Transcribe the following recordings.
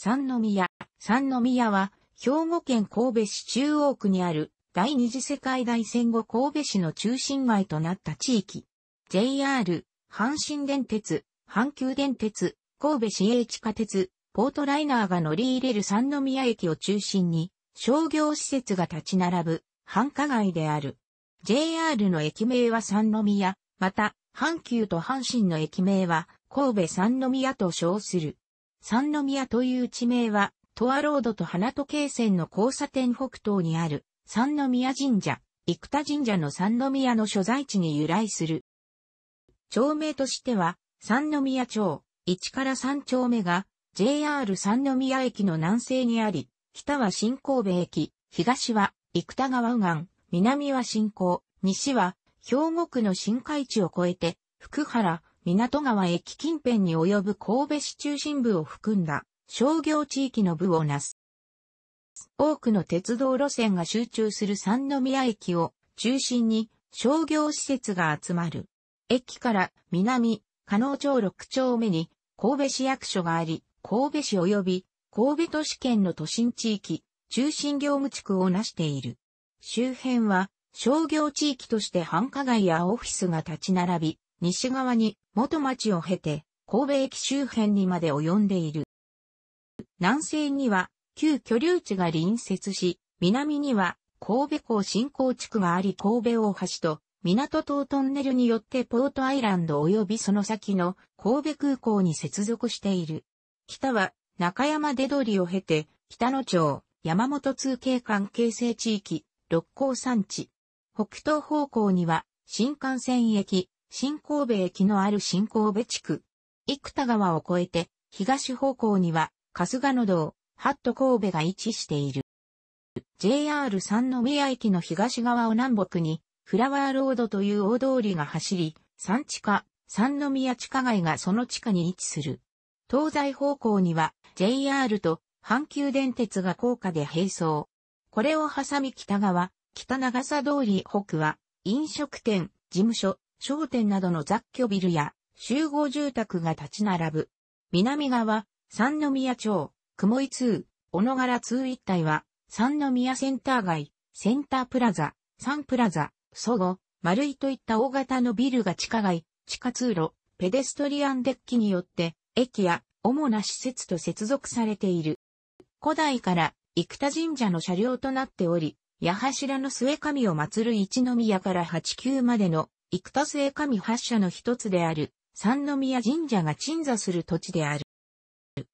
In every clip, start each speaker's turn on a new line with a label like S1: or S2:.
S1: 三宮。三宮は、兵庫県神戸市中央区にある、第二次世界大戦後神戸市の中心街となった地域。JR、阪神電鉄、阪急電鉄、神戸市営地下鉄、ポートライナーが乗り入れる三宮駅を中心に、商業施設が立ち並ぶ、繁華街である。JR の駅名は三宮、また、阪急と阪神の駅名は、神戸三宮と称する。三宮という地名は、トアロードと花時計線の交差点北東にある、三宮神社、生田神社の三宮の所在地に由来する。町名としては、三宮町、1から3丁目が、JR 三宮駅の南西にあり、北は新神戸駅、東は生田川右岸、南は新港、西は兵庫区の新海地を越えて、福原、港川駅近辺に及ぶ神戸市中心部を含んだ商業地域の部をなす。多くの鉄道路線が集中する三宮駅を中心に商業施設が集まる。駅から南、加納町6丁目に神戸市役所があり、神戸市及び神戸都市圏の都心地域、中心業務地区をなしている。周辺は商業地域として繁華街やオフィスが立ち並び、西側に元町を経て神戸駅周辺にまで及んでいる。南西には旧居留地が隣接し、南には神戸港新港地区があり神戸大橋と港島トンネルによってポートアイランド及びその先の神戸空港に接続している。北は中山出取を経て北野町、山本通景間形成地域、六甲山地。北東方向には新幹線駅、新神戸駅のある新神戸地区。幾田川を越えて、東方向には、春日野道、ハット神戸が位置している。JR 三宮駅の東側を南北に、フラワーロードという大通りが走り、三地下、三宮地下街がその地下に位置する。東西方向には、JR と阪急電鉄が高架で並走。これを挟み北側、北長さ通り北は、飲食店、事務所、商店などの雑居ビルや集合住宅が立ち並ぶ。南側、三宮町、雲井通、小野柄通一帯は、三宮センター街、センタープラザ、サンプラザ、祖母、丸井といった大型のビルが地下街、地下通路、ペデストリアンデッキによって、駅や主な施設と接続されている。古代から生田神社の車両となっており、矢柱の末神を祀る一宮から八宮までの幾多末神発社の一つである、三宮神社が鎮座する土地である。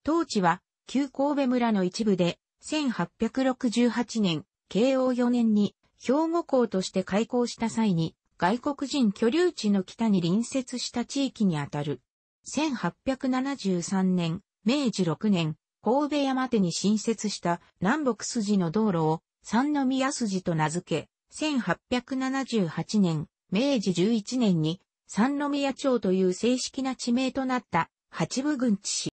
S1: 当地は、旧神戸村の一部で、1868年、慶応4年に、兵庫港として開港した際に、外国人居留地の北に隣接した地域にあたる。1873年、明治6年、神戸山手に新設した南北筋の道路を三宮筋と名付け、1878年、明治11年に三宮町という正式な地名となった八部郡地市。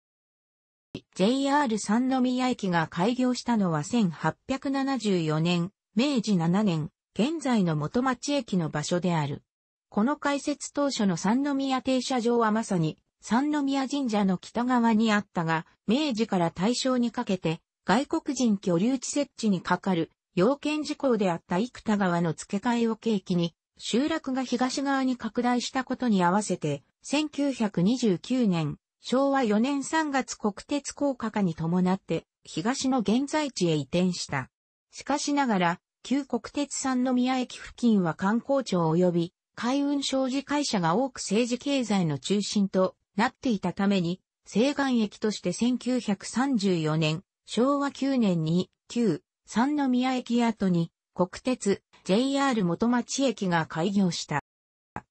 S1: JR 三宮駅が開業したのは1874年、明治7年、現在の元町駅の場所である。この開設当初の三宮停車場はまさに三宮神社の北側にあったが、明治から大正にかけて外国人居留地設置にかかる要件事項であった幾田川の付け替えを契機に集落が東側に拡大したことに合わせて、1929年、昭和4年3月国鉄高架化に伴って、東の現在地へ移転した。しかしながら、旧国鉄三宮駅付近は観光庁及び、海運商事会社が多く政治経済の中心となっていたために、西岸駅として1934年、昭和9年に、旧三宮駅跡に、国鉄、JR 元町駅が開業した。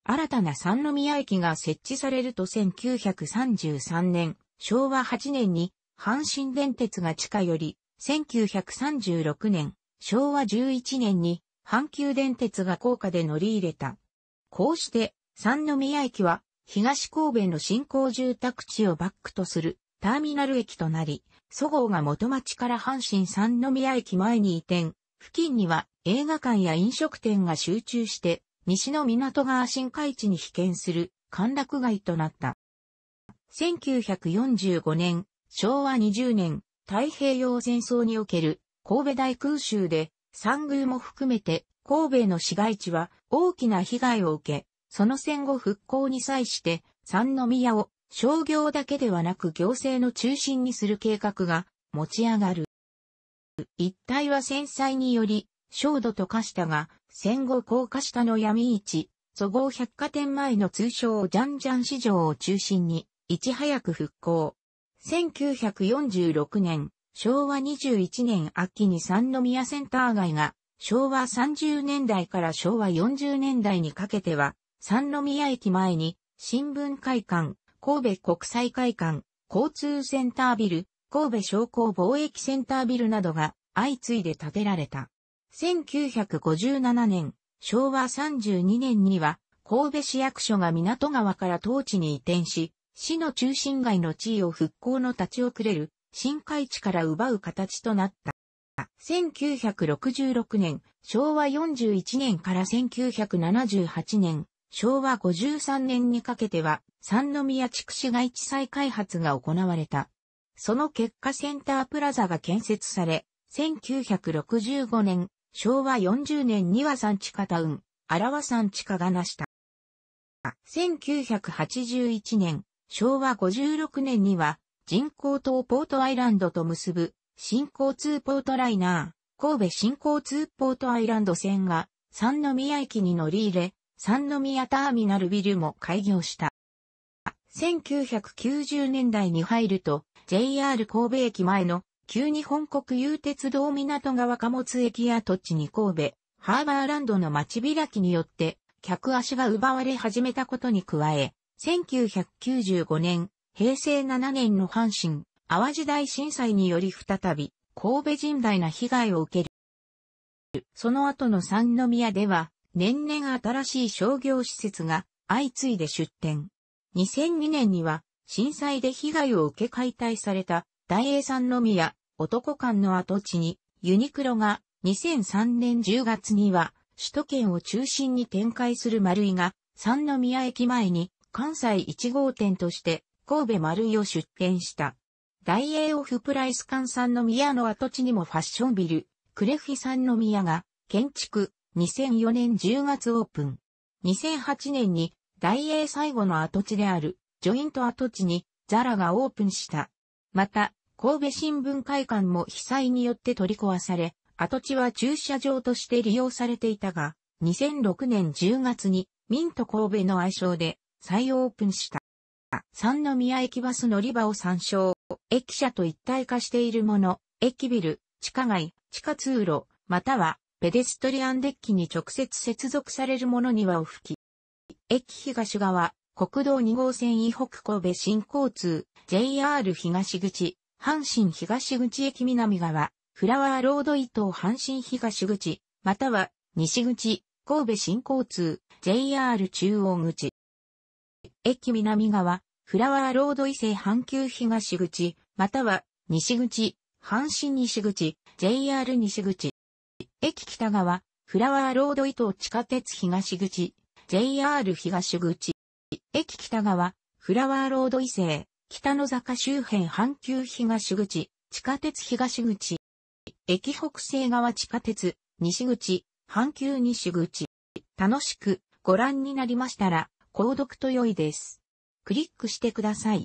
S1: 新たな三宮駅が設置されると1933年、昭和8年に阪神電鉄が地下より、1936年、昭和11年に阪急電鉄が高架で乗り入れた。こうして、三宮駅は東神戸の新興住宅地をバックとするターミナル駅となり、祖号が元町から阪神三宮駅前に移転、付近には映画館や飲食店が集中して、西の港が新海地に被験する歓楽街となった。1945年、昭和20年、太平洋戦争における神戸大空襲で、三宮も含めて神戸の市街地は大きな被害を受け、その戦後復興に際して、三宮を商業だけではなく行政の中心にする計画が持ち上がる。一帯は戦災により、焦土と化したが、戦後高したの闇市、祖号百貨店前の通称ジャンジャン市場を中心に、いち早く復興。1946年、昭和21年秋に三宮センター街が、昭和30年代から昭和40年代にかけては、三宮駅前に、新聞会館、神戸国際会館、交通センタービル、神戸商工貿易センタービルなどが相次いで建てられた。1957年、昭和32年には、神戸市役所が港川から当地に移転し、市の中心街の地位を復興の立ち遅れる、新海地から奪う形となった。1966年、昭和41年から1978年、昭和53年にかけては、三宮地区市街地再開発が行われた。その結果センタープラザが建設され、1965年、昭和40年には産地下タウン、荒和産地下がなした。1981年、昭和56年には、人工島ポートアイランドと結ぶ、新交通ポートライナー、神戸新交通ポートアイランド線が、三宮駅に乗り入れ、三宮ターミナルビルも開業した。1990年代に入ると、JR 神戸駅前の旧日本国有鉄道港川貨物駅や土地に神戸、ハーバーランドの街開きによって、客足が奪われ始めたことに加え、1995年、平成7年の阪神、淡路大震災により再び、神戸甚大な被害を受ける。その後の三宮では、年々新しい商業施設が相次いで出展。2002年には、震災で被害を受け解体された大英の宮男館の跡地にユニクロが2003年10月には首都圏を中心に展開する丸井が三宮駅前に関西1号店として神戸丸井を出店した。大英オフプライス館三宮の跡地にもファッションビル、クレフィ三宮が建築2004年10月オープン。2008年に大英最後の跡地であるジョイント跡地にザラがオープンした。また、神戸新聞会館も被災によって取り壊され、跡地は駐車場として利用されていたが、2006年10月にミント神戸の愛称で再オープンした。三宮駅バス乗り場を参照。駅舎と一体化しているもの、駅ビル、地下街、地下通路、またはペデストリアンデッキに直接接続されるものにはを吹き。駅東側、国道2号線以北神戸新交通、JR 東口、阪神東口駅南側、フラワーロード伊東阪神東口、または西口、神戸新交通、JR 中央口。駅南側、フラワーロード伊勢阪急東口、または西口、阪神西口、JR 西口。駅北側、フラワーロード伊東地下鉄東口、JR 東口。駅北側、フラワーロード伊勢、北の坂周辺阪急東口、地下鉄東口。駅北西側地下鉄、西口、阪急西口。楽しくご覧になりましたら、購読と良いです。クリックしてください。